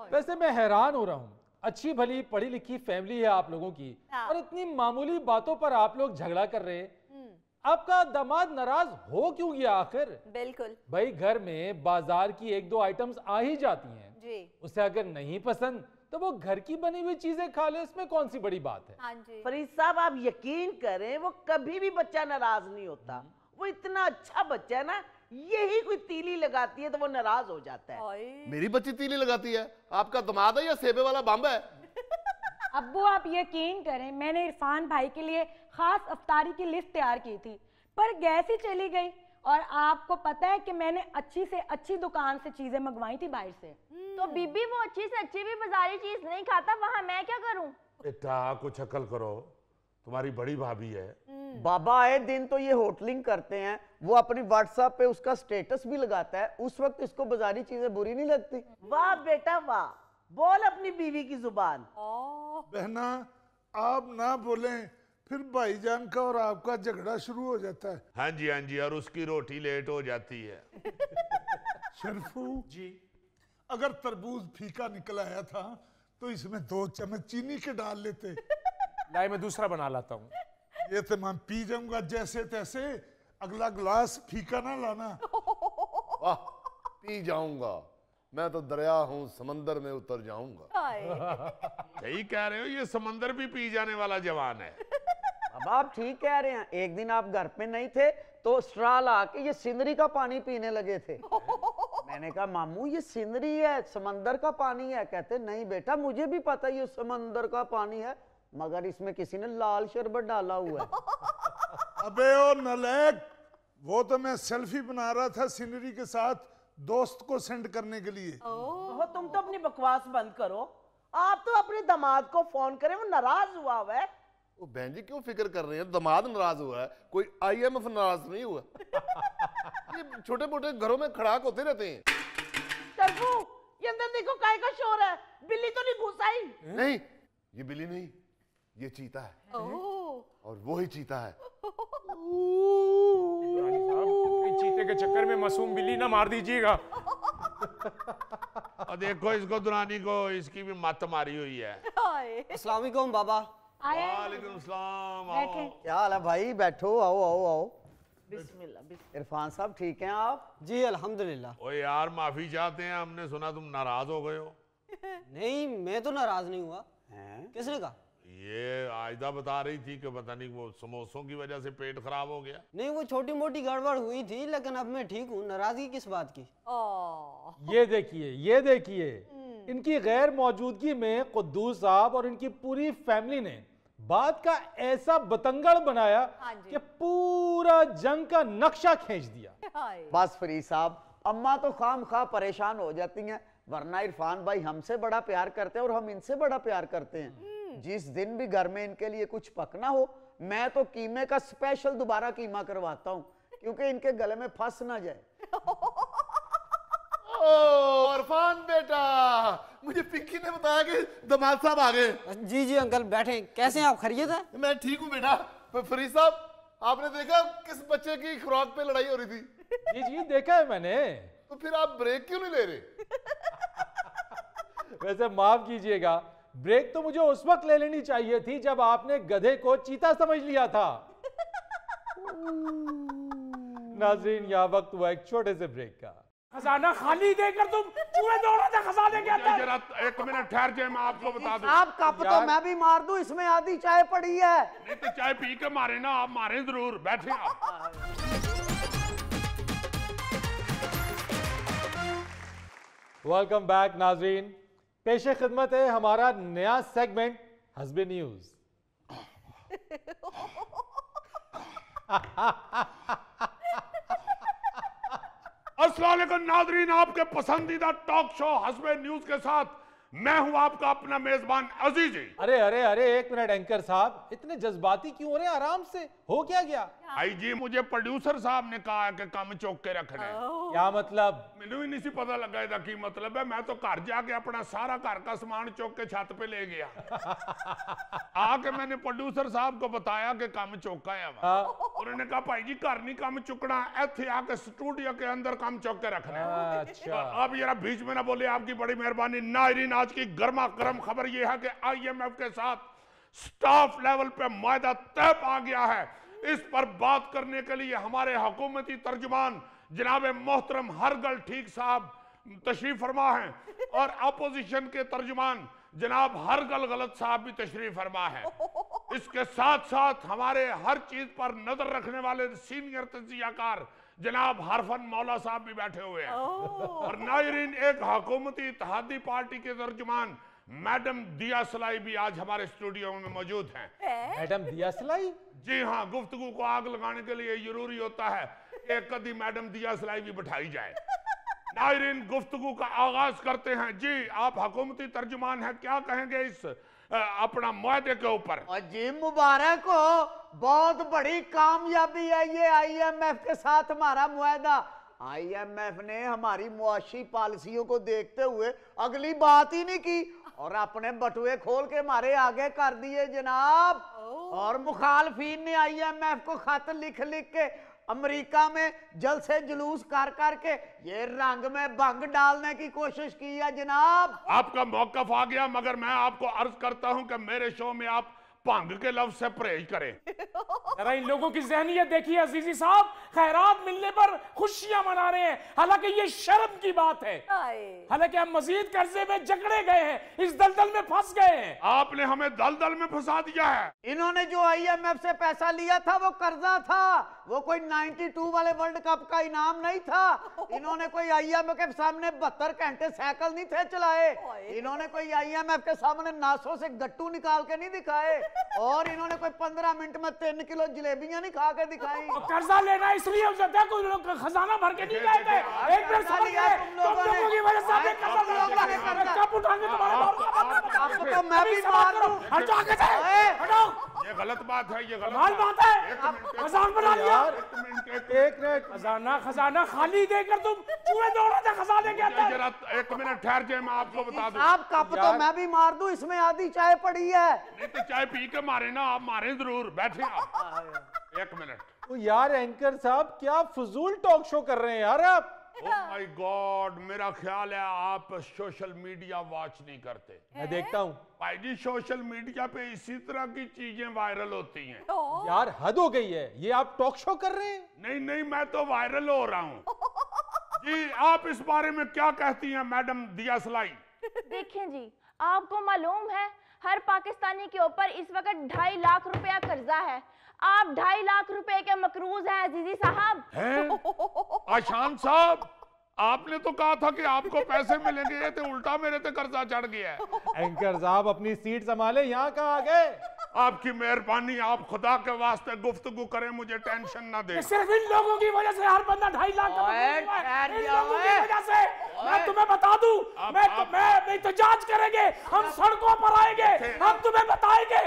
वैसे मैं हैरान हो रहा हूँ अच्छी भली पढ़ी लिखी फैमिली है आप लोगों की हाँ। और इतनी मामूली बातों पर आप लोग झगड़ा कर रहे हम्म। आपका दामाद नाराज हो क्यों गया आखिर बिल्कुल भाई घर में बाजार की एक दो आइटम्स आ ही जाती हैं जी उसे अगर नहीं पसंद तो वो घर की बनी हुई चीजें खा ले इसमें कौन सी बड़ी बात है हाँ जी फरीद साहब आप यकीन करें वो कभी भी बच्चा नाराज नहीं होता हम्म। वो इतना अच्छा बच्चा है ना यही कोई तीली लगाती है तो वो नाराज हो जाता है मेरी बच्ची तीली लगाती है आपका दमाद है या सेबे वाला बाम्बा है अबू आप यकीन करें मैंने इरफान भाई के लिए खास अफतारी की लिस्ट तैयार की थी पर गैस ही चली गई और आपको पता है कि मैंने अच्छी से अच्छी दुकान से चीजें मंगवाई थी बाहर से हम्म। तो बीबी वो अच्छी से अच्छी भी बाजारी चीज नहीं खाता वहां मैं क्या करूं बेटा कुछ अकल करो तुम्हारी बड़ी भाभी है हम्म। बाबा आए दिन तो ये होटलिंग करते हैं वो अपनी व्हाट्सएप पे उसका स्टेटस भी लगाता है उस वक्त इसको बाजारी चीजें बुरी नहीं लगती वाह बेटा वाह बोल अपनी बीवी की जुबान बहना आप ना बोले फिर भाईजान का और आपका झगड़ा शुरू हो जाता है हाँ जी हाँ जी और उसकी रोटी लेट हो जाती है शरफू जी अगर तरबूज फीका निकल आया था तो इसमें दो चम्मच चीनी के डाल लेते लाए मैं दूसरा बना लाता हूँ ये तो मैं पी जाऊंगा जैसे तैसे अगला ग्लास फीका ना लाना वाह पी जाऊंगा मैं तो दरिया हूँ समंदर में उतर जाऊंगा सही कह रहे हो ये समंदर भी पी जाने वाला जवान है अब आप ठीक कह रहे हैं एक दिन आप घर पे नहीं थे तो स्ट्रा ला के ये सिंदरी का पानी पीने लगे थे मैंने कहा मामू ये सिंदरी है समंदर का पानी है कहते नहीं बेटा मुझे भी पता ये समंदर का पानी है मगर इसमें किसी ने लाल शरबत डाला हुआ है अबे ओ नलैक वो तो मैं सेल्फी बना रहा था सीनरी के साथ दोस्त को सेंड करने के लिए ओ, तुम तो अपनी बकवास बंद करो आप तो अपने दामाद को फोन करें वो नाराज हुआ हुआ है वो बहन जी क्यों फिक्र कर रहे हैं दामाद नाराज हुआ है कोई आईएमएफ नाराज नहीं हुआ ये छोटे मोटे घरों में खड़ाक होते रहते हैं ये अंदर देखो काय का शोर है बिल्ली तो नहीं घुस आई नहीं ये बिल्ली नहीं ये चीता है और वो ही चीता है चीते के चक्कर में मासूम बिल्ली ना मार दीजिएगा और देखो इसको दुरानी को इसकी भी मत मारी हुई है अस्सलाम बाबा क्या हाल है भाई बैठो आओ आओ आओ इरफान साहब ठीक हैं आप जी अल्हम्दुलिल्लाह ओ यार माफी चाहते हैं हमने सुना तुम नाराज हो गए हो नहीं मैं तो नाराज नहीं हुआ किसने कहा ये आयदा बता रही थी कि पता नहीं वो समोसों की वजह से पेट खराब हो गया नहीं वो छोटी मोटी गड़बड़ हुई थी लेकिन अब मैं ठीक हूँ नाराजगी किस बात की ये देखिए ये देखिए हम्म। इनकी गैर मौजूदगी में कुद्दूस साहब और इनकी पूरी फैमिली ने बात का ऐसा बतंगड़ बनाया हाँ कि पूरा जंग का नक्शा खींच दिया बस फरीद साहब अम्मा तो खाम खा परेशान हो जाती हैं वरना इरफान भाई हमसे बड़ा प्यार करते हैं और हम इनसे बड़ा प्यार करते हैं हम्म। जिस दिन भी घर में इनके लिए कुछ पकना हो मैं तो कीमे का स्पेशल दोबारा कीमा करवाता हूँ क्योंकि इनके गले में फंस ना जाए इरफान बेटा मुझे पिंकी ने बताया कि दमाद साहब आ गए जी जी अंकल बैठे कैसे हैं आप खरीद है मैं ठीक हूँ बेटा फरीद साहब आपने देखा किस बच्चे की खुराक पे लड़ाई हो रही थी जी जी देखा है मैंने तो फिर आप ब्रेक क्यों नहीं ले रहे वैसे माफ कीजिएगा ब्रेक तो मुझे उस वक्त ले लेनी चाहिए थी जब आपने गधे को चीता समझ लिया था नाजरीन यह वक्त हुआ एक छोटे से ब्रेक का खजाना खाली देकर तुम चूहे दौड़ा खजाने के अंदर जरा एक मिनट ठहर जाए मैं आपको बता दूं आप कप तो मैं भी मार दूं इसमें आधी चाय पड़ी है नहीं तो चाय पी के मारे ना आप मारे जरूर बैठे आप वेलकम बैक नाजरीन पेश खिदमत है हमारा नया सेगमेंट हजबे न्यूज असलाकुम नाजरीन आपके पसंदीदा टॉक शो हसबे न्यूज के साथ मैं हूं आपका अपना मेजबान अजीजी अरे अरे अरे एक मिनट एंकर साहब इतने जज्बाती क्यों हो रहे आराम से हो क्या गया हाँ। आई जी मुझे प्रोड्यूसर साहब ने कहा कि कम चौक के रखने क्या मतलब मेनू भी नहीं सी पता लगा ਇਹਦਾ ਕੀ मतलब है मैं तो घर जाके अपना सारा घर का सामान चौक के छत पे ले गया आके मैंने प्रोड्यूसर साहब को बताया कि काम चौका है हाँ। वहां उन्होंने कहा भाई जी घर नहीं काम चुकना इथे आके स्टूडियो के अंदर काम चौक के रखना अच्छा अब जरा बीच में ना बोले आपकी बड़ी मेहरबानी नायरीन आज की गर्मा गर्म खबर यह है कि आईएमएफ के साथ स्टाफ लेवल पे मायदा तय आ गया है इस पर बात करने के लिए हमारे हकूमती तर्जमान जनाब मोहतरम हरगल ठीक साहब तशरीफ फरमा है और अपोजिशन के तर्जमान जनाब हर गल गलत साहब भी तशरीफ फरमा है इसके साथ साथ हमारे हर चीज पर नजर रखने वाले सीनियर तजियाकार जनाब हरफन मौला साहब भी बैठे हुए हैं और नायरीन एक हकूमती इतिहादी पार्टी के तर्जमान मैडम दिया सलाई भी आज हमारे स्टूडियो में मौजूद हैं मैडम दिया सलाई जी हाँ गुफ्तगु को आग लगाने के लिए जरूरी होता है एक कदी मैडम दिया सलाई भी बैठाई जाए नायरीन गुफ्तगु का आगाज करते हैं जी आप हकूमती तर्जुमान हैं क्या कहेंगे इस अपना माहे के ऊपर जी मुबारक हो बहुत बड़ी कामयाबी है ये आई एम एफ के साथ हमारा मुहिदा एफ ने हमारी मुआशी पॉलिसियों को देखते हुए अगली बात ही नहीं की और अपने बटुए खोल के मारे आगे कर दिए जनाब और मुखालफी ने एफ को खत लिख लिख के अमेरिका में जल से जुलूस कर करके ये रंग में भंग डालने की कोशिश की है जनाब आपका मौकफ आ गया मगर मैं आपको अर्ज करता हूं कि मेरे शो में आप भंग के लफ्ज से परहेज करें जरा इन लोगों की जहनीत देखिए अजीजी साहब खैरात मिलने पर खुशियां मना रहे हैं हालांकि ये शर्म की बात है हालांकि हम मजीद कर्जे में जगड़े गए हैं इस दलदल में फंस गए हैं आपने हमें दलदल में फंसा दिया है इन्होंने जो आई एम एफ से पैसा लिया था वो कर्जा था वो कोई 92 वाले वर्ल्ड कप का इनाम नहीं था इन्होंने कोई आईएमएफ के सामने बहत्तर घंटे साइकिल नहीं थे चलाए इन्होंने कोई आईएमएफ के सामने नासों से गट्टू निकाल के नहीं दिखाए और इन्होंने कोई 15 मिनट में तीन किलो जलेबियां नहीं खा के दिखाई कर्जा लेना इसलिए हो जाता है खजाना भर के नहीं गए थे गलत बात है ये गलत बात है खजान बना लिया एक मिनट खजाना खजाना खाली देकर तुम पूरे दौड़ रहे तो खजाने के अंदर एक मिनट ठहर जाए मैं आपको बता दूं आप कप तो मैं भी मार दूं इसमें आधी चाय पड़ी है नहीं तो चाय पी के मारे ना आप मारे जरूर बैठे आप हाँ, हाँ। एक मिनट तो यार एंकर साहब क्या फजूल टॉक शो कर रहे हैं यार आप माय oh गॉड मेरा ख्याल है आप सोशल मीडिया वॉच नहीं करते मैं देखता हूँ भाई जी सोशल मीडिया पे इसी तरह की चीजें वायरल होती हैं oh. यार हद हो गई है ये आप टॉक शो कर रहे हैं नहीं नहीं मैं तो वायरल हो रहा हूँ जी आप इस बारे में क्या कहती हैं मैडम दिया सलाई देखिए जी आपको मालूम है हर पाकिस्तानी के ऊपर इस वक्त ढाई लाख रुपया कर्जा है आप ढाई लाख रुपए के मकरूज हैं अजीजी साहब आशान साहब आपने तो कहा था कि आपको पैसे मिलेंगे ये तो उल्टा मेरे तो कर्जा चढ़ गया है एंकर साहब अपनी सीट संभाले यहाँ कहा आ गए आपकी मेहरबानी आप खुदा के वास्ते गुफ्तगु करें मुझे टेंशन ना दे सिर्फ इन लोगों की वजह से हर बंदा ढाई लाख इन लोगों की वजह से मैं तुम्हें बता दूं मैं मैं तो जांच करेंगे हम सड़कों पर आएंगे हम तुम्हें बताएंगे